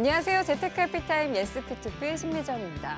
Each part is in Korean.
안녕하세요. 재테크 해피타임 예스피투피 심리정입니다.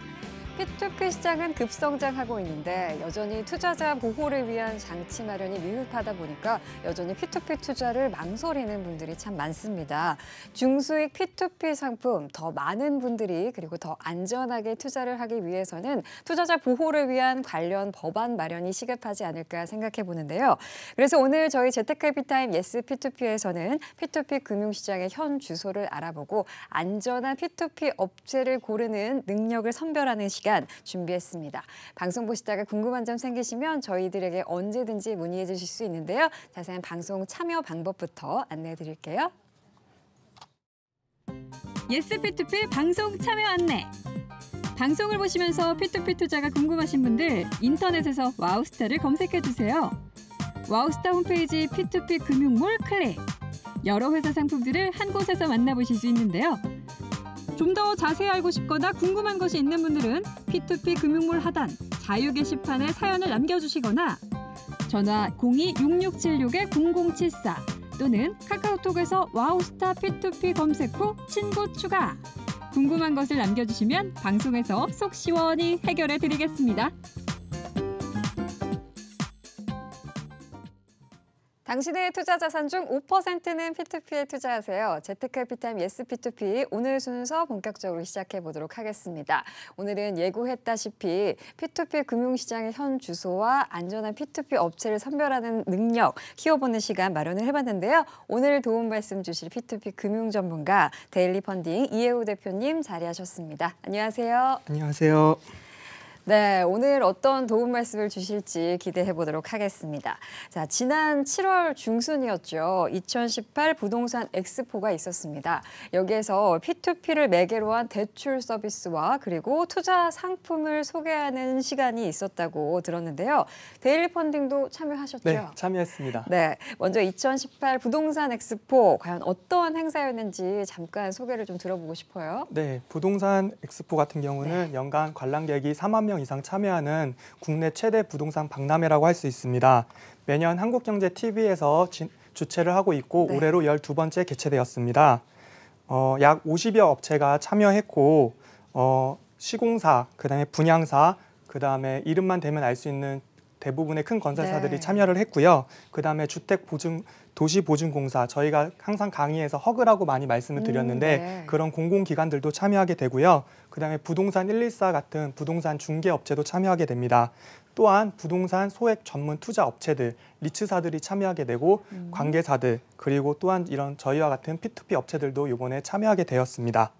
피투피 시장은 급성장하고 있는데 여전히 투자자 보호를 위한 장치 마련이 미흡하다 보니까 여전히 피투피 투자를 망설이는 분들이 참 많습니다. 중수익 피투피 상품 더 많은 분들이 그리고 더 안전하게 투자를 하기 위해서는 투자자 보호를 위한 관련 법안 마련이 시급하지 않을까 생각해 보는데요. 그래서 오늘 저희 재테크해피타임 예스 피투피에서는 피투피 금융시장의 현 주소를 알아보고 안전한 피투피 업체를 고르는 능력을 선별하는 시간 시간 준비했습니다. 방송 보시다가 궁금한 점 생기시면 저희들에게 언제든지 문의해 주실 수 있는데요. 자세한 방송 참여 방법부터 안내해 드릴게요. 예스 피투피 방송 참여 안내. 방송을 보시면서 피투피 투자가 궁금하신 분들 인터넷에서 와우스타를 검색해 주세요. 와우스타 홈페이지 피투피 금융몰 클릭. 여러 회사 상품들을 한 곳에서 만나보실 수 있는데요. 좀더 자세히 알고 싶거나 궁금한 것이 있는 분들은 P2P 금융몰 하단 자유 게시판에 사연을 남겨주시거나 전화 02-6676-0074 또는 카카오톡에서 와우스타 P2P 검색 후 친구 추가. 궁금한 것을 남겨주시면 방송에서 속 시원히 해결해 드리겠습니다. 당신의 투자 자산 중 5%는 P2P에 투자하세요. 재테크피타임 예스P2P 오늘 순서 본격적으로 시작해 보도록 하겠습니다. 오늘은 예고했다시피 P2P 금융시장의 현 주소와 안전한 P2P 업체를 선별하는 능력 키워보는 시간 마련을 해봤는데요. 오늘 도움 말씀 주실 P2P 금융 전문가 데일리 펀딩 이혜호 대표님 자리하셨습니다. 안녕하세요. 안녕하세요. 네, 오늘 어떤 도움 말씀을 주실지 기대해 보도록 하겠습니다. 자, 지난 7월 중순이었죠. 2018 부동산 엑스포가 있었습니다. 여기에서 P2P를 매개로 한 대출 서비스와 그리고 투자 상품을 소개하는 시간이 있었다고 들었는데요. 데일리 펀딩도 참여하셨죠? 네, 참여했습니다. 네, 먼저 2018 부동산 엑스포 과연 어떠한 행사였는지 잠깐 소개를 좀 들어보고 싶어요. 네, 부동산 엑스포 같은 경우는 네. 연간 관람객이 3만 명명 이상 참여하는 국내 최대 부동산 박람회라고 할 수 있습니다. 매년 한국경제TV에서 주최를 하고 있고 네. 올해로 12번째 개최되었습니다. 어, 약 50여 업체가 참여했고 어, 시공사, 그다음에 분양사, 그다음에 이름만 대면 알 수 있는 대부분의 큰 건설사들이 네. 참여를 했고요. 그다음에 주택 보증 도시 보증공사 저희가 항상 강의에서 허그라고 많이 말씀을 음, 드렸는데 음, 네. 그런 공공기관들도 참여하게 되고요. 그다음에 부동산 114 같은 부동산 중개업체도 참여하게 됩니다. 또한 부동산 소액 전문 투자 업체들, 리츠사들이 참여하게 되고 음. 관계사들 그리고 또한 이런 저희와 같은 P2P 업체들도 이번에 참여하게 되었습니다.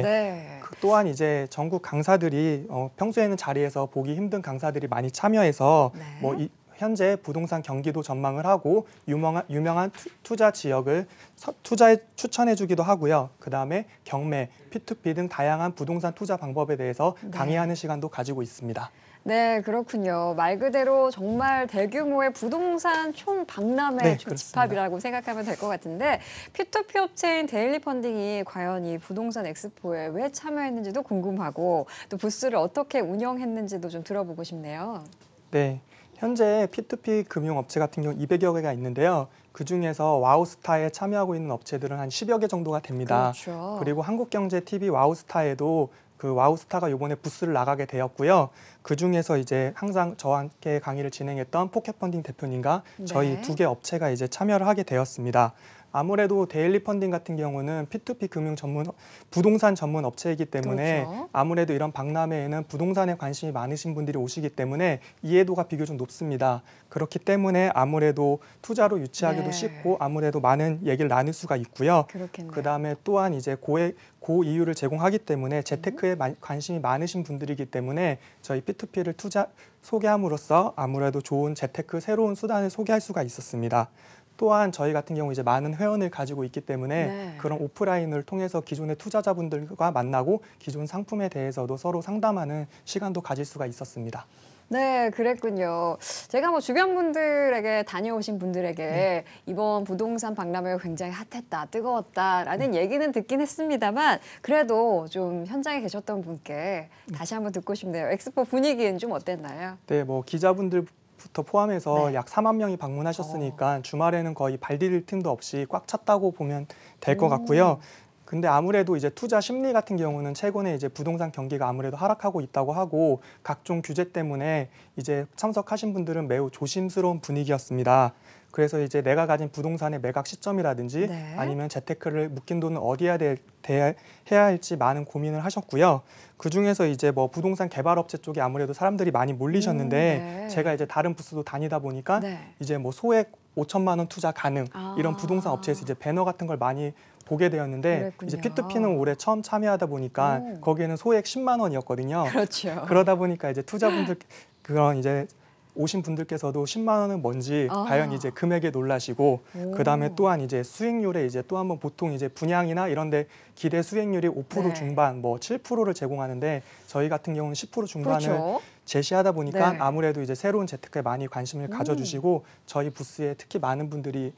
네. 네. 그 또한 이제 전국 강사들이 어, 평소에는 자리에서 보기 힘든 강사들이 많이 참여해서 네. 뭐 이, 현재 부동산 경기도 전망을 하고 유명한, 유명한 투, 자 지역을 서, 투자에 추천해주기도 하고요. 그 다음에 경매, P2P 등 다양한 부동산 투자 방법에 대해서 네. 강의하는 시간도 가지고 있습니다. 네, 그렇군요. 말 그대로 정말 대규모의 부동산 총 박람회 네, 집합이라고 생각하면 될 것 같은데 피투피 업체인 데일리 펀딩이 과연 이 부동산 엑스포에 왜 참여했는지도 궁금하고 또 부스를 어떻게 운영했는지도 좀 들어보고 싶네요. 네. 현재 P2P 금융업체 같은 경우 200여 개가 있는데요. 그중에서 와우스타에 참여하고 있는 업체들은 한 10여 개 정도가 됩니다. 그렇죠. 그리고 한국경제TV 와우스타에도 그 와우스타가 요번에 부스를 나가게 되었고요. 그 중에서 이제 항상 저와 함께 강의를 진행했던 포켓펀딩 대표님과 저희 네. 두개 업체가 이제 참여를 하게 되었습니다. 아무래도 데일리 펀딩 같은 경우는 P2P 금융 전문 부동산 전문 업체이기 때문에 그렇죠. 아무래도 이런 박람회에는 부동산에 관심이 많으신 분들이 오시기 때문에 이해도가 비교적 높습니다. 그렇기 때문에 아무래도 투자로 유치하기도 네. 쉽고 아무래도 많은 얘기를 나눌 수가 있고요. 그 다음에 또한 이제 고액 고 이유를 제공하기 때문에 음. 재테크에 마, 관심이 많으신 분들이기 때문에 저희 P2P를 투자 소개함으로써 아무래도 좋은 재테크 새로운 수단을 소개할 수가 있었습니다. 또한 저희 같은 경우 이제 많은 회원을 가지고 있기 때문에 네. 그런 오프라인을 통해서 기존의 투자자분들과 만나고 기존 상품에 대해서도 서로 상담하는 시간도 가질 수가 있었습니다. 네, 그랬군요. 제가 뭐 주변 분들에게 다녀오신 분들에게 네. 이번 부동산 박람회가 굉장히 핫했다, 뜨거웠다라는 네. 얘기는 듣긴 했습니다만 그래도 좀 현장에 계셨던 분께 다시 한번 듣고 싶네요. 엑스포 분위기는 좀 어땠나요? 네, 뭐 기자분들 부터 포함해서 네. 약 4만 명이 방문하셨으니까 어. 주말에는 거의 발디딜 틈도 없이 꽉 찼다고 보면 될것 음. 같고요. 근데 아무래도 이제 투자 심리 같은 경우는 최근에 이제 부동산 경기가 아무래도 하락하고 있다고 하고 각종 규제 때문에 이제 참석하신 분들은 매우 조심스러운 분위기였습니다. 그래서 이제 내가 가진 부동산의 매각 시점이라든지 네. 아니면 재테크를 묶인 돈은 어디에 대, 대, 해야 할지 많은 고민을 하셨고요. 그 중에서 이제 뭐 부동산 개발 업체 쪽에 아무래도 사람들이 많이 몰리셨는데 음, 네. 제가 이제 다른 부스도 다니다 보니까 네. 이제 뭐 소액 5천만 원 투자 가능 아. 이런 부동산 업체에서 이제 배너 같은 걸 많이 보게 되었는데 그랬군요. 이제 피트피는 올해 처음 참여하다 보니까 오. 거기에는 소액 10만 원이었거든요. 그렇죠. 그러다 보니까 이제 투자분들 그런 이제 오신 분들께서도 10만 원은 뭔지 아. 과연 이제 금액에 놀라시고 그 다음에 또한 이제 수익률에 이제 또 한번 보통 이제 분양이나 이런데 기대 수익률이 5% 네. 중반 뭐 7%를 제공하는데 저희 같은 경우는 10% 중반을 그렇죠. 제시하다 보니까 네. 아무래도 이제 새로운 재테크에 많이 관심을 음. 가져주시고 저희 부스에 특히 많은 분들이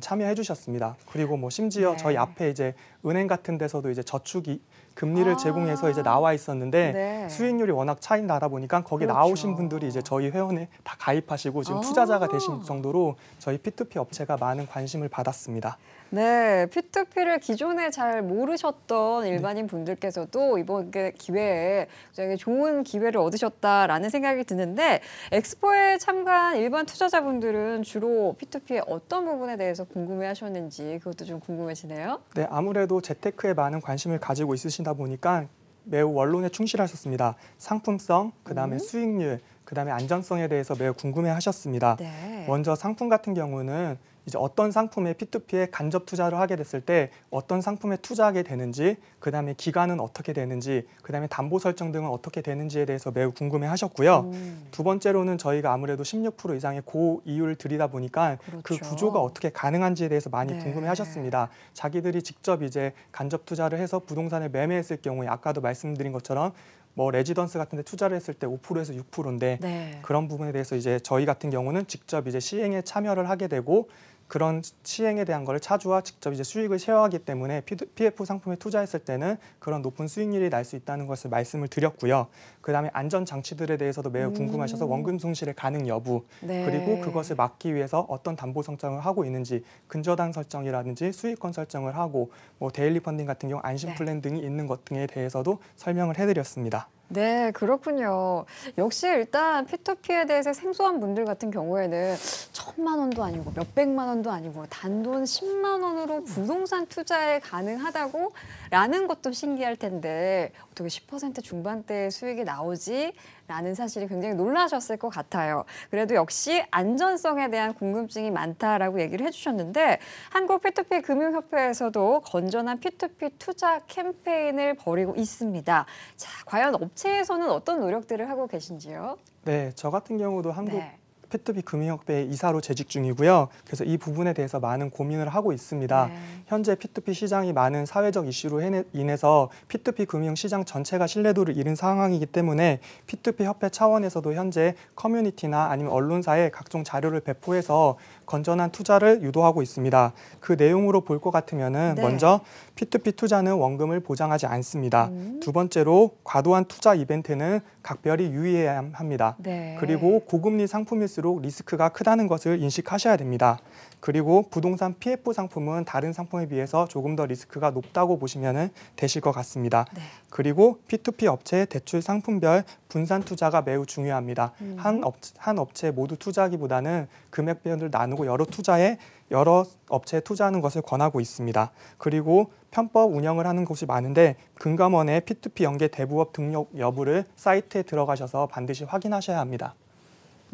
참여해 주셨습니다. 그리고 뭐 심지어 네. 저희 앞에 이제 은행 같은 데서도 이제 저축이 금리를 아. 제공해서 이제 나와 있었는데 네. 수익률이 워낙 차이 나다 보니까 거기 그렇죠. 나오신 분들이 이제 저희 회원에 다 가입하시고 지금 아. 투자자가 되신 정도로 저희 P2P 업체가 많은 관심을 받았습니다. 네, P2P를 기존에 잘 모르셨던 네. 일반인 분들께서도 이번 기회에 굉장히 좋은 기회를 얻으셨다라는 생각이 드는데 엑스포에 참가한 일반 투자자분들은 주로 P2P의 어떤 부분에 대해서 궁금해하셨는지 그것도 좀 궁금해지네요. 네, 아무래도 재테크에 많은 관심을 가지고 있으시다 보니까 매우 원론에 충실하셨습니다. 상품성, 그다음에 음. 수익률, 그다음에 안전성에 대해서 매우 궁금해하셨습니다. 네. 먼저 상품 같은 경우는 이제 어떤 상품에 P2P에 간접 투자를 하게 됐을 때 어떤 상품에 투자하게 되는지, 그 다음에 기간은 어떻게 되는지, 그 다음에 담보 설정 등은 어떻게 되는지에 대해서 매우 궁금해 하셨고요. 음. 두 번째로는 저희가 아무래도 16% 이상의 고이율 들이다 보니까 그 그렇죠. 그 구조가 어떻게 가능한지에 대해서 많이 네. 궁금해 하셨습니다. 자기들이 직접 이제 간접 투자를 해서 부동산을 매매했을 경우에 아까도 말씀드린 것처럼 뭐 레지던스 같은 데 투자를 했을 때 5%에서 6%인데 네. 그런 부분에 대해서 이제 저희 같은 경우는 직접 이제 시행에 참여를 하게 되고 그런 시행에 대한 걸 차주와 직접 이제 수익을 쉐어하기 때문에 PF 상품에 투자했을 때는 그런 높은 수익률이 날 수 있다는 것을 말씀을 드렸고요. 그다음에 안전 장치들에 대해서도 매우 음. 궁금하셔서 원금 손실의 가능 여부 네. 그리고 그것을 막기 위해서 어떤 담보 성장을 하고 있는지 근저당 설정이라든지 수익권 설정을 하고 뭐 데일리 펀딩 같은 경우 안심 네. 플랜 네. 등이 있는 것 등에 대해서도 설명을 해드렸습니다. 네, 그렇군요. 역시 일단 P2P에 대해서 생소한 분들 같은 경우에는 천만 원도 아니고 몇백만 원도 아니고 단돈 10만 원으로 부동산 투자에 가능하다고 라는 것도 신기할 텐데 어떻게 10% 중반대의 수익이 나오지? 라는 사실이 굉장히 놀라셨을 것 같아요. 그래도 역시 안전성에 대한 궁금증이 많다라고 얘기를 해주셨는데 한국 P2P 금융협회에서도 건전한 P2P 투자 캠페인을 벌이고 있습니다. 자, 과연 업체에서는 어떤 노력들을 하고 계신지요? 네, 저 같은 경우도 한국 네. 페트비 금융협회 이사로 재직 중이고요. 그래서 이 부분에 대해서 많은 고민을 하고 있습니다. 네. 현재 P2P 시장이 많은 사회적 이슈로 인해서 P2P 금융 시장 전체가 신뢰도를 잃은 상황이기 때문에 P2P 협회 차원에서도 현재 커뮤니티나 아니면 언론사에 각종 자료를 배포해서 건전한 투자를 유도하고 있습니다. 그 내용으로 볼 것 같으면은 네. 먼저 P2P 투자는 원금을 보장하지 않습니다. 음. 두 번째로 과도한 투자 이벤트는 각별히 유의해야 합니다. 네. 그리고 고금리 상품일수록 리스크가 크다는 것을 인식하셔야 됩니다. 그리고 부동산 PF 상품은 다른 상품에 비해서 조금 더 리스크가 높다고 보시면 되실 것 같습니다. 네. 그리고 P2P 업체 대출 상품별 분산 투자가 매우 중요합니다. 음. 한, 업, 한 업체 모두 투자하기보다는 금액별을 나누고 여러 투자에 여러 업체에 투자하는 것을 권하고 있습니다. 그리고 편법 운영을 하는 곳이 많은데 금감원의 P2P 연계 대부업 등록 여부를 사이트에 들어가셔서 반드시 확인하셔야 합니다.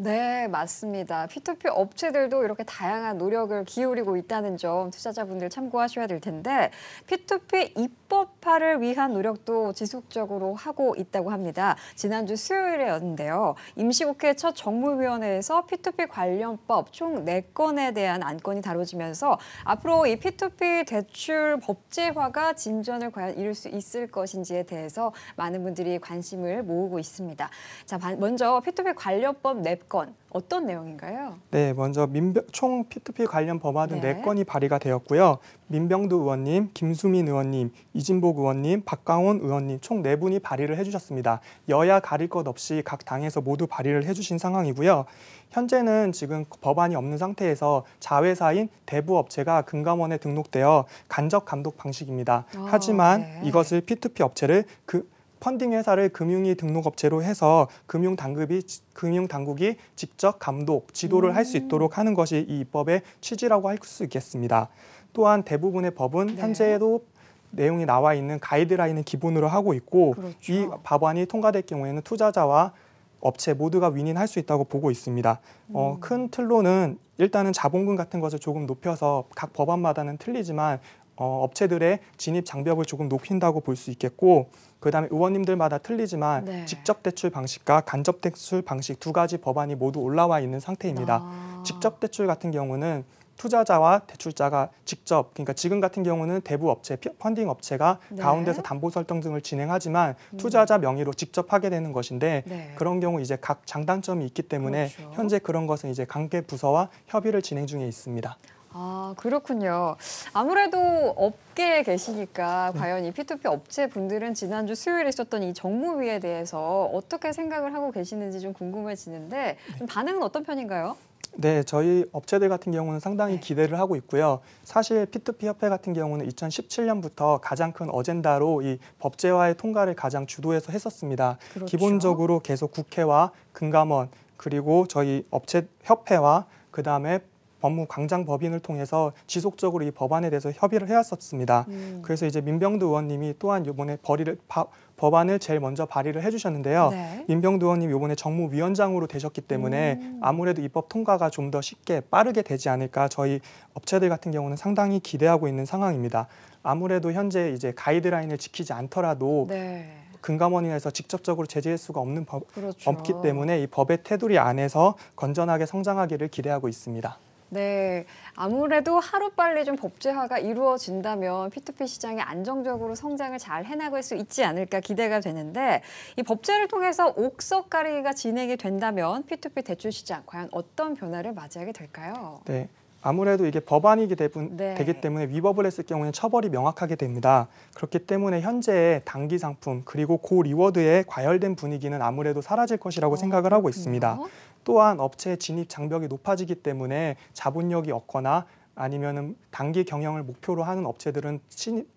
네, 맞습니다. P2P 업체들도 이렇게 다양한 노력을 기울이고 있다는 점 투자자분들 참고하셔야 될 텐데 P2P 입법화를 위한 노력도 지속적으로 하고 있다고 합니다. 지난주 수요일에였는데요. 임시국회 첫 정무위원회에서 P2P 관련법 총 4건에 대한 안건이 다뤄지면서 앞으로 이 P2P 대출 법제화가 진전을 과연 이룰 수 있을 것인지에 대해서 많은 분들이 관심을 모으고 있습니다. 자, 먼저 P2P 관련법 4 사건 어떤 내용인가요? 네, 먼저 민병, 총 P2P 관련 법안은 네. 4건이 발의가 되었고요. 민병두 의원님, 김수민 의원님, 이진복 의원님, 박강원 의원님 총 4분이 발의를 해주셨습니다. 여야 가릴 것 없이 각 당에서 모두 발의를 해주신 상황이고요. 현재는 지금 법안이 없는 상태에서 자회사인 대부업체가 금감원에 등록되어 간접 감독 방식입니다. 아, 하지만 네. 이것을 P2P 업체를 그 펀딩 회사를 금융위 등록업체로 해서 금융 당국이 금융 당국이 직접 감독, 지도를 음. 할수 있도록 하는 것이 이 입법의 취지라고 할 수 있겠습니다. 또한 대부분의 법은 네. 현재도 내용이 나와 있는 가이드라인을 기본으로 하고 있고 그렇죠. 이 법안이 통과될 경우에는 투자자와 업체 모두가 윈윈할 수 있다고 보고 있습니다. 어, 음. 어, 큰 틀로는 일단은 자본금 같은 것을 조금 높여서 각 법안마다는 틀리지만 어, 업체들의 진입 장벽을 조금 높인다고 볼 수 있겠고 그다음에 의원님들마다 틀리지만 네. 직접 대출 방식과 간접 대출 방식 두 가지 법안이 모두 올라와 있는 상태입니다. 아. 직접 대출 같은 경우는 투자자와 대출자가 직접 그러니까 지금 같은 경우는 대부 업체 펀딩 업체가 네. 가운데서 담보 설정 등을 진행하지만 음. 투자자 명의로 직접 하게 되는 것인데 네. 그런 경우 이제 각 장단점이 있기 때문에 그렇죠. 현재 그런 것은 이제 관계 부서와 협의를 진행 중에 있습니다. 아 그렇군요. 아무래도 업계에 계시니까 네. 과연 이 P2P 업체 분들은 지난주 수요일에 있었던 이 정무위에 대해서 어떻게 생각을 하고 계시는지 좀 궁금해지는데 네. 좀 반응은 어떤 편인가요? 네, 저희 업체들 같은 경우는 상당히 네. 기대를 하고 있고요. 사실 P2P 협회 같은 경우는 2017년부터 가장 큰 어젠다로 이 법제화의 통과를 가장 주도해서 했었습니다. 그렇죠. 기본적으로 계속 국회와 금감원 그리고 저희 업체 협회와 그 다음에 법무광장 법인을 통해서 지속적으로 이 법안에 대해서 협의를 해왔었습니다. 음. 그래서 이제 민병두 의원님이 또한 이번에 벌이를 바, 법안을 제일 먼저 발의를 해주셨는데요. 네. 민병두 의원님 이번에 정무위원장으로 되셨기 때문에 음. 아무래도 입법 통과가 좀 더 쉽게 빠르게 되지 않을까 저희 업체들 같은 경우는 상당히 기대하고 있는 상황입니다. 아무래도 현재 이제 가이드라인을 지키지 않더라도 네. 금감원에서 직접적으로 제재할 수가 없는 법, 그렇죠. 없기 때문에 이 법의 테두리 안에서 건전하게 성장하기를 기대하고 있습니다. 네, 아무래도 하루빨리 좀 법제화가 이루어진다면 P2P 시장이 안정적으로 성장을 잘 해나갈 수 있지 않을까 기대가 되는데 이 법제를 통해서 옥석가리가 기 진행이 된다면 P2P 대출 시장 과연 어떤 변화를 맞이하게 될까요? 네. 아무래도 이게 법안이 대분, 네. 되기 때문에 위법을 했을 경우에는 처벌이 명확하게 됩니다. 그렇기 때문에 현재의 단기 상품 그리고 고리워드의 과열된 분위기는 아무래도 사라질 것이라고 어, 생각을 하고 있습니다. 또한 업체의 진입 장벽이 높아지기 때문에 자본력이 없거나 아니면은 단기 경영을 목표로 하는 업체들은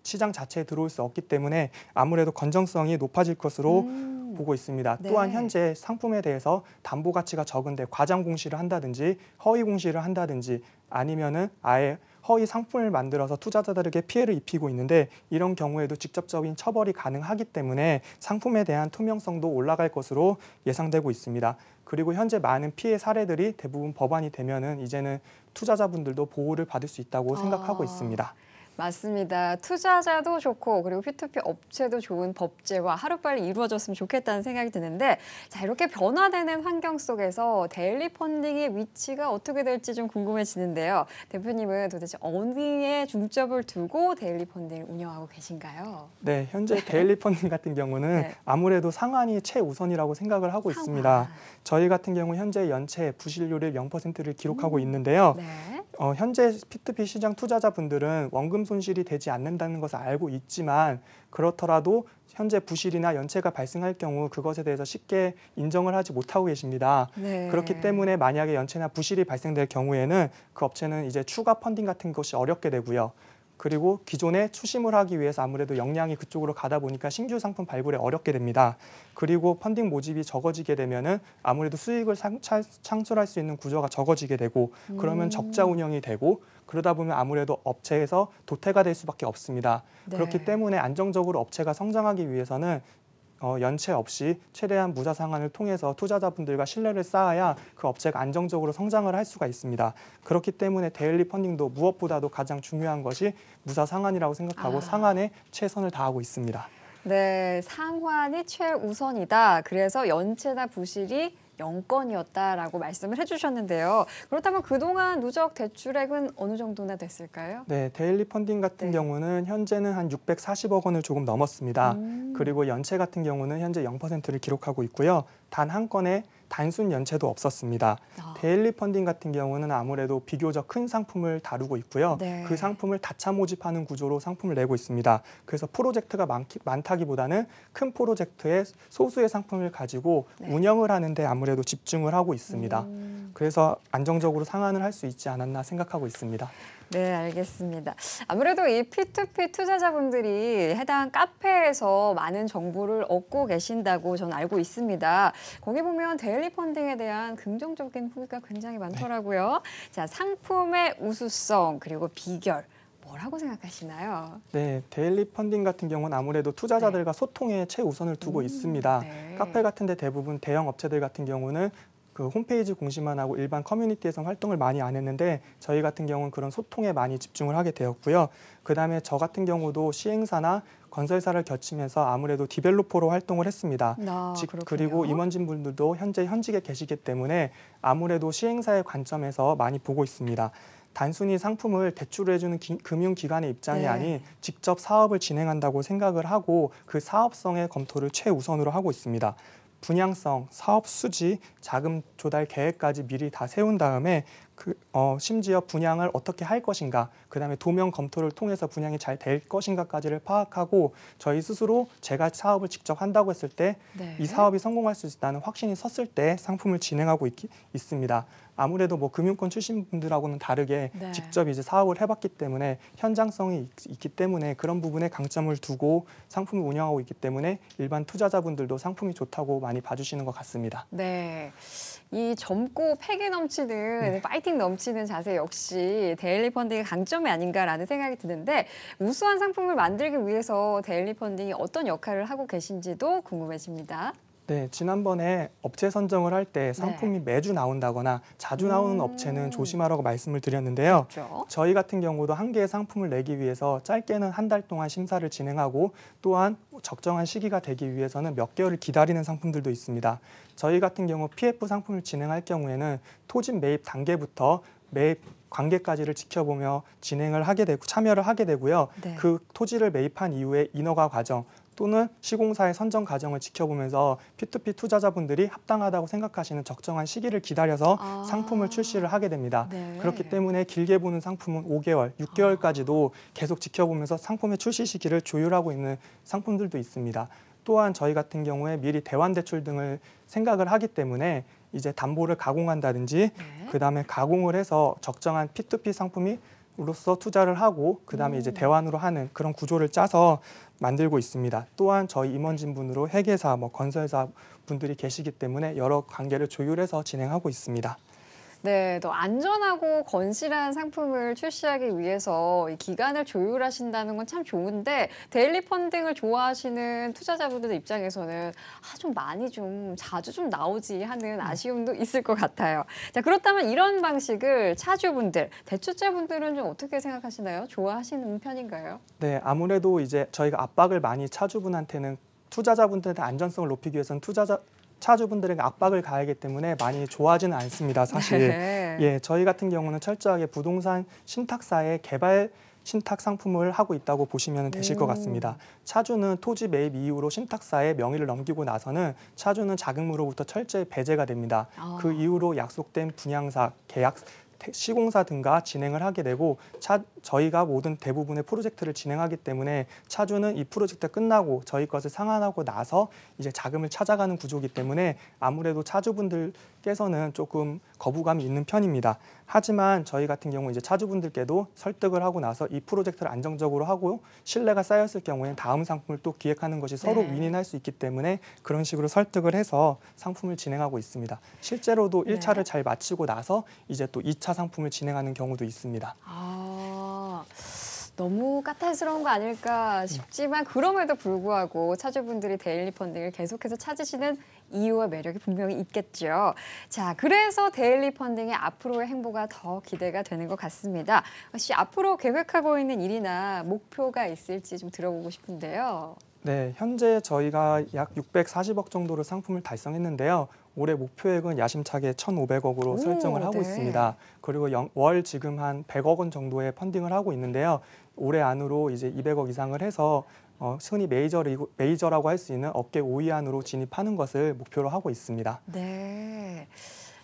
시장 자체에 들어올 수 없기 때문에 아무래도 건전성이 높아질 것으로 음. 보고 있습니다. 네. 또한 현재 상품에 대해서 담보 가치가 적은데 과장 공시를 한다든지 허위 공시를 한다든지 아니면은 아예 허위 상품을 만들어서 투자자들에게 피해를 입히고 있는데 이런 경우에도 직접적인 처벌이 가능하기 때문에 상품에 대한 투명성도 올라갈 것으로 예상되고 있습니다. 그리고 현재 많은 피해 사례들이 대부분 법안이 되면 이제는 투자자분들도 보호를 받을 수 있다고 아. 생각하고 있습니다. 맞습니다. 투자자도 좋고 그리고 P2P 업체도 좋은 법제화 하루빨리 이루어졌으면 좋겠다는 생각이 드는데 자 이렇게 변화되는 환경 속에서 데일리 펀딩의 위치가 어떻게 될지 좀 궁금해지는데요. 대표님은 도대체 어디에 중점을 두고 데일리 펀딩을 운영하고 계신가요? 네, 현재 데일리 펀딩 같은 경우는 네. 아무래도 상환이 최우선이라고 생각을 하고 상환. 있습니다. 저희 같은 경우 현재 연체 부실률을 0%를 기록하고 음. 있는데요. 네. 어, 현재 P2P 시장 투자자분들은 원금 세금 손실이 되지 않는다는 것을 알고 있지만 그렇더라도 현재 부실이나 연체가 발생할 경우 그것에 대해서 쉽게 인정을 하지 못하고 계십니다. 네. 그렇기 때문에 만약에 연체나 부실이 발생될 경우에는 그 업체는 이제 추가 펀딩 같은 것이 어렵게 되고요. 그리고 기존에 추심을 하기 위해서 아무래도 역량이 그쪽으로 가다 보니까 신규 상품 발굴에 어렵게 됩니다. 그리고 펀딩 모집이 적어지게 되면은 아무래도 수익을 창출할 수 있는 구조가 적어지게 되고 그러면 음. 적자 운영이 되고 그러다 보면 아무래도 업체에서 도태가 될 수밖에 없습니다. 네. 그렇기 때문에 안정적으로 업체가 성장하기 위해서는 어, 연체 없이 최대한 무자 상환을 통해서 투자자분들과 신뢰를 쌓아야 그 업체가 안정적으로 성장을 할 수가 있습니다. 그렇기 때문에 데일리 펀딩도 무엇보다도 가장 중요한 것이 무자 상환이라고 생각하고 아. 상환에 최선을 다하고 있습니다. 네, 상환이 최우선이다. 그래서 연체나 부실이 연건이었다라고 말씀을 해주셨는데요. 그렇다면 그동안 누적 대출액은 어느 정도나 됐을까요? 네, 데일리 펀딩 같은 네. 경우는 현재는 한 640억 원을 조금 넘었습니다. 음. 그리고 연체 같은 경우는 현재 0%를 기록하고 있고요. 단 한 건에 단순 연체도 없었습니다. 아. 데일리 펀딩 같은 경우는 아무래도 비교적 큰 상품을 다루고 있고요. 네. 그 상품을 다차 모집하는 구조로 상품을 내고 있습니다. 그래서 프로젝트가 많기, 많다기보다는 큰 프로젝트에 소수의 상품을 가지고 네. 운영을 하는데 아무래도 집중을 하고 있습니다. 음. 그래서 안정적으로 상환을 할 수 있지 않았나 생각하고 있습니다. 네, 알겠습니다. 아무래도 이 P2P 투자자분들이 해당 카페에서 많은 정보를 얻고 계신다고 저는 알고 있습니다. 거기 보면 데일리 펀딩에 대한 긍정적인 후기가 굉장히 네. 많더라고요. 네. 자, 상품의 우수성 그리고 비결 뭐라고 생각하시나요? 네, 데일리 펀딩 같은 경우는 아무래도 투자자들과 네. 소통에 최우선을 두고 음, 있습니다. 네. 카페 같은 데 대부분 대형 업체들 같은 경우는 그 홈페이지 공시만 하고 일반 커뮤니티에서 활동을 많이 안 했는데 저희 같은 경우는 그런 소통에 많이 집중을 하게 되었고요. 그 다음에 저 같은 경우도 시행사나 건설사를 겹치면서 아무래도 디벨로퍼로 활동을 했습니다. 아, 지, 그리고 임원진 분들도 현재 현직에 계시기 때문에 아무래도 시행사의 관점에서 많이 보고 있습니다. 단순히 상품을 대출을 해주는 기, 금융기관의 입장이 네. 아닌 직접 사업을 진행한다고 생각을 하고 그 사업성의 검토를 최우선으로 하고 있습니다. 분양성, 사업 수지, 자금 조달 계획까지 미리 다 세운 다음에 그, 어, 심지어 분양을 어떻게 할 것인가, 그 다음에 도면 검토를 통해서 분양이 잘 될 것인가까지를 파악하고 저희 스스로 제가 사업을 직접 한다고 했을 때이 네. 사업이 성공할 수 있다는 확신이 섰을 때 상품을 진행하고 있, 있습니다. 아무래도 뭐 금융권 출신 분들하고는 다르게 네. 직접 이제 사업을 해봤기 때문에 현장성이 있, 기 때문에 그런 부분에 강점을 두고 상품을 운영하고 있기 때문에 일반 투자자분들도 상품이 좋다고 많이 많이 봐주시는 것 같습니다. 네. 이 젊고 패기 넘치는 네. 파이팅 넘치는 자세 역시 데일리 펀딩의 강점이 아닌가라는 생각이 드는데 우수한 상품을 만들기 위해서 데일리 펀딩이 어떤 역할을 하고 계신지도 궁금해집니다. 네, 지난번에 업체 선정을 할때 네. 상품이 매주 나온다거나 자주 나오는 음. 업체는 조심하라고 말씀을 드렸는데요. 그렇죠. 저희 같은 경우도 한 개의 상품을 내기 위해서 짧게는 한 달 동안 심사를 진행하고 또한 적정한 시기가 되기 위해서는 몇 개월을 기다리는 상품들도 있습니다. 저희 같은 경우 PF 상품을 진행할 경우에는 토지 매입 단계부터 매입 관계까지를 지켜보며 진행을 하게 되고 참여를 하게 되고요. 네. 그 토지를 매입한 이후에 인허가 과정, 또는 시공사의 선정 과정을 지켜보면서 P2P 투자자분들이 합당하다고 생각하시는 적정한 시기를 기다려서 아. 상품을 출시를 하게 됩니다. 네. 그렇기 때문에 길게 보는 상품은 5개월, 6개월까지도 아. 계속 지켜보면서 상품의 출시 시기를 조율하고 있는 상품들도 있습니다. 또한 저희 같은 경우에 미리 대환 대출 등을 생각을 하기 때문에 이제 담보를 가공한다든지 네. 그다음에 가공을 해서 적정한 P2P 상품이 로서 투자를 하고 그다음에 음. 이제 대환으로 하는 그런 구조를 짜서 만들고 있습니다. 또한 저희 임원진분으로 회계사, 뭐 건설사 분들이 계시기 때문에 여러 관계를 조율해서 진행하고 있습니다. 네, 또 안전하고 건실한 상품을 출시하기 위해서 이 기간을 조율하신다는 건 참 좋은데 데일리 펀딩을 좋아하시는 투자자분들 입장에서는 아, 좀 많이 좀 자주 좀 나오지 하는 음. 아쉬움도 있을 것 같아요. 자, 그렇다면 이런 방식을 차주분들, 대출자분들은 좀 어떻게 생각하시나요? 좋아하시는 편인가요? 네, 아무래도 이제 저희가 압박을 많이 차주분한테는 투자자분들한테 안전성을 높이기 위해서는 투자자 차주분들에게 압박을 가하기 때문에 많이 좋아지는 않습니다. 사실 네. 예 저희 같은 경우는 철저하게 부동산 신탁사의 개발 신탁 상품을 하고 있다고 보시면 되실 것 음. 같습니다. 차주는 토지 매입 이후로 신탁사에 명의를 넘기고 나서는 차주는 자금으로부터 철저히 배제가 됩니다. 아. 그 이후로 약속된 분양사, 계약, 시공사 등과 진행을 하게 되고 차, 저희가 모든 대부분의 프로젝트를 진행하기 때문에 차주는 이 프로젝트 끝나고 저희 것을 상환하고 나서 이제 자금을 찾아가는 구조이기 때문에 아무래도 차주분들께서는 조금 거부감이 있는 편입니다. 하지만 저희 같은 경우 이제 차주분들께도 설득을 하고 나서 이 프로젝트를 안정적으로 하고 신뢰가 쌓였을 경우엔 다음 상품을 또 기획하는 것이 서로 네. 윈윈할 수 있기 때문에 그런 식으로 설득을 해서 상품을 진행하고 있습니다. 실제로도 1차를 잘 마치고 나서 이제 또 2차 상품을 진행하는 경우도 있습니다. 아... 너무 까탈스러운 거 아닐까 싶지만 그럼에도 불구하고 차주분들이 데일리 펀딩을 계속해서 찾으시는 이유와 매력이 분명히 있겠죠. 자, 그래서 데일리 펀딩의 앞으로의 행보가 더 기대가 되는 것 같습니다. 혹시 앞으로 계획하고 있는 일이나 목표가 있을지 좀 들어보고 싶은데요. 네, 현재 저희가 약 640억 정도를 상품을 달성했는데요. 올해 목표액은 야심차게 1,500억으로 설정을 하고 네. 있습니다. 그리고 영, 월 지금 한 100억 원 정도의 펀딩을 하고 있는데요. 올해 안으로 이제 200억 이상을 해서 어, 흔히 메이저 메이저라고 할 수 있는 업계 5위 안으로 진입하는 것을 목표로 하고 있습니다. 네.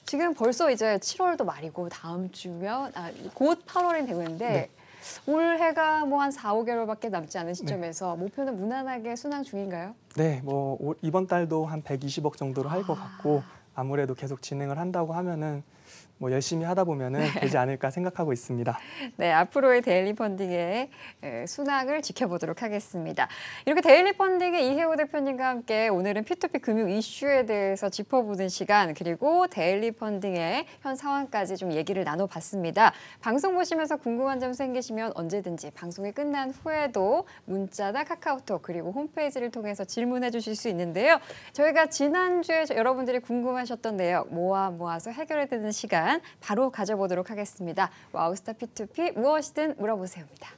지금 벌써 이제 7월도 말이고 다음 주면 아, 곧 8월이 되고 있는데 네. 올해가 뭐한 4, 5개월밖에 남지 않은 네. 시점에서 네. 목표는 무난하게 순항 중인가요? 네, 뭐 이번 달도 한 120억 정도로 할 것 같고 아. 아무래도 계속 진행을 한다고 하면은 뭐 열심히 하다 보면은 네. 되지 않을까 생각하고 있습니다. 네, 앞으로의 데일리 펀딩의 순항을 지켜보도록 하겠습니다. 이렇게 데일리 펀딩의 이혜호 대표님과 함께 오늘은 P2P 금융 이슈에 대해서 짚어보는 시간 그리고 데일리 펀딩의 현 상황까지 좀 얘기를 나눠봤습니다. 방송 보시면서 궁금한 점 생기시면 언제든지 방송이 끝난 후에도 문자나 카카오톡 그리고 홈페이지를 통해서 질문해 주실 수 있는데요. 저희가 지난주에 여러분들이 궁금하셨던 내역 모아 모아서 해결해 드는 시간 시간 바로 가져보도록 하겠습니다. 와우스타 P2P 무엇이든 물어보세요입니다.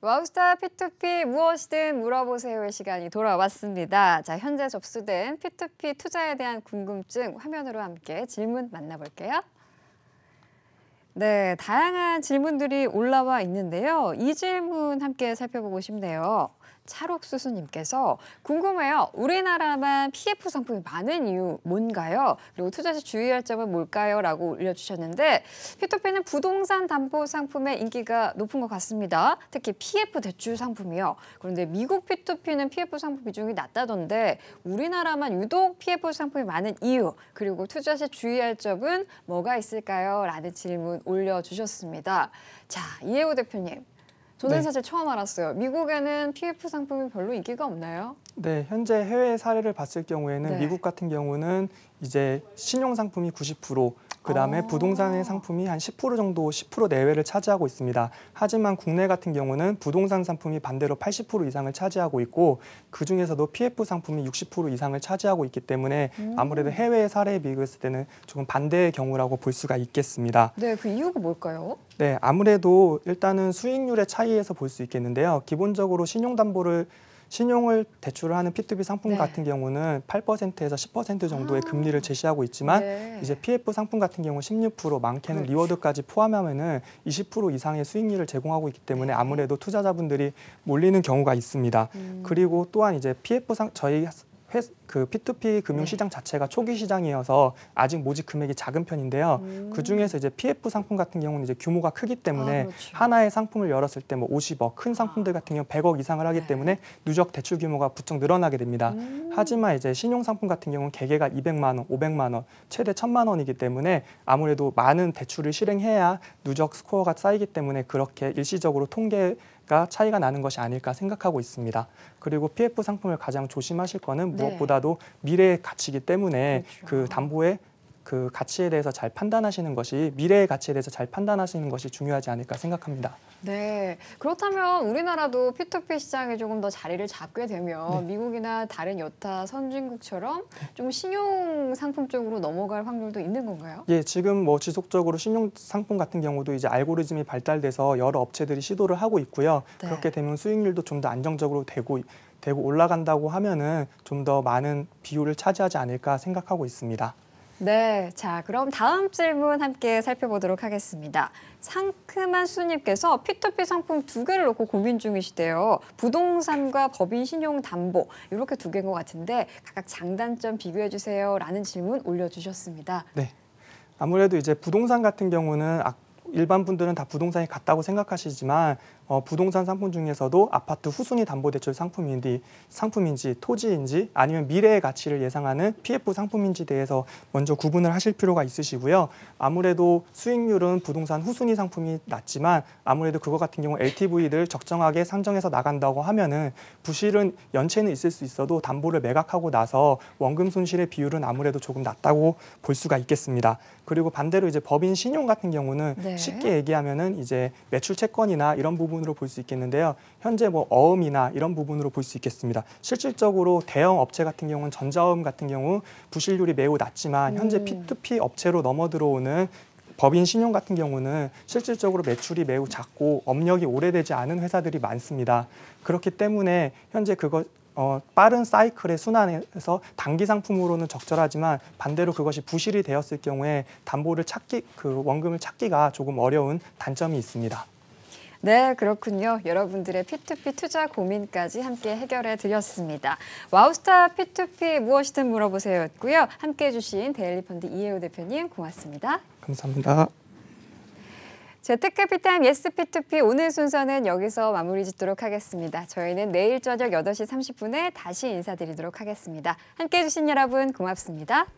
와우스타 P2P 무엇이든 물어보세요의 시간이 돌아왔습니다. 자, 현재 접수된 P2P 투자에 대한 궁금증 화면으로 함께 질문 만나볼게요. 네, 다양한 질문들이 올라와 있는데요. 이 질문 함께 살펴보고 싶네요. 차록수수님께서 궁금해요. 우리나라만 PF 상품이 많은 이유 뭔가요? 그리고 투자시 주의할 점은 뭘까요? 라고 올려주셨는데 피터팬는 부동산 담보 상품의 인기가 높은 것 같습니다. 특히 PF 대출 상품이요. 그런데 미국 P2P는 PF 상품 비중이 낮다던데 우리나라만 유독 PF 상품이 많은 이유 그리고 투자시 주의할 점은 뭐가 있을까요? 라는 질문 올려주셨습니다. 자, 이해호 대표님. 저는 네. 사실 처음 알았어요. 미국에는 PF 상품이 별로 인기가 없나요? 네, 현재 해외 사례를 봤을 경우에는 네. 미국 같은 경우는 이제 신용 상품이 90% 그다음에 아. 부동산의 상품이 한 10% 정도 10% 내외를 차지하고 있습니다. 하지만 국내 같은 경우는 부동산 상품이 반대로 80% 이상을 차지하고 있고 그중에서도 PF 상품이 60% 이상을 차지하고 있기 때문에 음. 아무래도 해외 사례에 비교했을 때는 조금 반대의 경우라고 볼 수가 있겠습니다. 네, 그 이유가 뭘까요? 네, 아무래도 일단은 수익률의 차이에서 볼 수 있겠는데요. 기본적으로 신용담보를 신용을 대출 하는 P2B 상품 네. 같은 경우는 8%에서 10% 정도의 아. 금리를 제시하고 있지만 네. 이제 PF 상품 같은 경우 16% 많게는 그렇죠. 리워드까지 포함하면은 20% 이상의 수익률을 제공하고 있기 때문에 네. 아무래도 투자자분들이 몰리는 경우가 있습니다. 음. 그리고 또한 이제 PF 상 저희 그 P2P 금융시장 네. 자체가 초기 시장이어서 아직 모집 금액이 작은 편인데요. 음. 그 중에서 이제 PF 상품 같은 경우는 이제 규모가 크기 아, 때문에 아, 하나의 상품을 열었을 때 뭐 50억, 큰 아. 상품들 같은 경우 100억 이상을 하기 네. 때문에 누적 대출 규모가 부쩍 늘어나게 됩니다. 음. 하지만 이제 신용 상품 같은 경우는 개개가 200만 원, 500만 원, 최대 1000만 원이기 때문에 아무래도 많은 대출을 실행해야 누적 스코어가 쌓이기 때문에 그렇게 일시적으로 통계 가 차이가 나는 것이 아닐까 생각하고 있습니다. 그리고 PF 상품을 가장 조심하실 거는 네. 무엇보다도 미래의 가치이기 때문에 그렇죠. 그 담보에 그 가치에 대해서 잘 판단하시는 것이 미래의 가치에 대해서 잘 판단하시는 것이 중요하지 않을까 생각합니다. 네, 그렇다면 우리나라도 P2P 시장에 조금 더 자리를 잡게 되면 네. 미국이나 다른 여타 선진국처럼 네. 좀 신용 상품 쪽으로 넘어갈 확률도 있는 건가요? 예, 지금 뭐 지속적으로 신용 상품 같은 경우도 이제 알고리즘이 발달돼서 여러 업체들이 시도를 하고 있고요. 네. 그렇게 되면 수익률도 좀 더 안정적으로 되고 되고 올라간다고 하면은 좀 더 많은 비율을 차지하지 않을까 생각하고 있습니다. 네, 자 그럼 다음 질문 함께 살펴보도록 하겠습니다. 상큼한 수님께서 P2P 상품 두 개를 놓고 고민 중이시대요. 부동산과 법인 신용담보 이렇게 두 개인 것 같은데 각각 장단점 비교해 주세요라는 질문 올려주셨습니다. 네, 아무래도 이제 부동산 같은 경우는 일반 분들은 다 부동산이 같다고 생각하시지만 어, 부동산 상품 중에서도 아파트 후순위 담보대출 상품인지, 상품인지 토지인지 아니면 미래의 가치를 예상하는 PF 상품인지 대해서 먼저 구분을 하실 필요가 있으시고요. 아무래도 수익률은 부동산 후순위 상품이 낮지만 아무래도 그거 같은 경우 LTV를 적정하게 산정해서 나간다고 하면은 부실은 연체는 있을 수 있어도 담보를 매각하고 나서 원금 손실의 비율은 아무래도 조금 낮다고 볼 수가 있겠습니다. 그리고 반대로 이제 법인 신용 같은 경우는 네. 쉽게 얘기하면은 이제 매출 채권이나 이런 부분 부분으로 볼 수 있겠는데요. 현재 뭐 어음이나 이런 부분으로 볼 수 있겠습니다. 실질적으로 대형 업체 같은 경우는 전자어음 같은 경우 부실률이 매우 낮지만 현재 음. P2P 업체로 넘어 들어오는 법인 신용 같은 경우는 실질적으로 매출이 매우 작고 업력이 오래되지 않은 회사들이 많습니다. 그렇기 때문에 현재 그거 어, 빠른 사이클의 순환에서 단기 상품으로는 적절하지만 반대로 그것이 부실이 되었을 경우에 담보를 찾기 그 원금을 찾기가 조금 어려운 단점이 있습니다. 네, 그렇군요. 여러분들의 P2P 투자 고민까지 함께 해결해 드렸습니다. 와우스타 P2P 무엇이든 물어보세요였고요. 함께 해주신 데일리 펀드 이혜호 대표님 고맙습니다. 감사합니다. 재테크피타임 예스 P2P 오늘 순서는 여기서 마무리 짓도록 하겠습니다. 저희는 내일 저녁 8시 30분에 다시 인사드리도록 하겠습니다. 함께해 주신 여러분 고맙습니다.